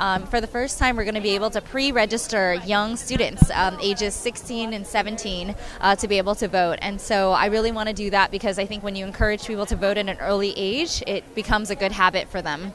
Um, for the first time, we're going to be able to pre register young students um, ages 16 and 17 uh, to be able to vote. And so I really want to do that because I think when you encourage people to vote at an early age, it becomes a good habit for them.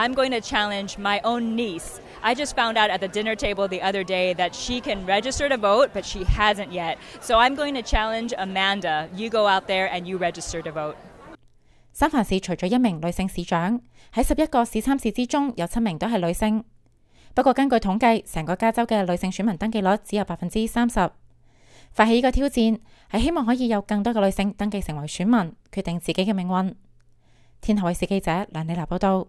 I'm going to challenge my own niece. I just found out at the dinner table the other day that she can register to vote, but she hasn't yet. So I'm going to challenge Amanda. You go out there and you register to vote. 三藩市除咗一名女性市長，喺十一個市參市之中有七名都係女性。不過根據統計，成個加州嘅女性選民登記率只有百分之三十。發起呢個挑戰係希望可以有更多嘅女性登記成為選民，決定自己嘅命運。天后衛視記者梁麗娜報道。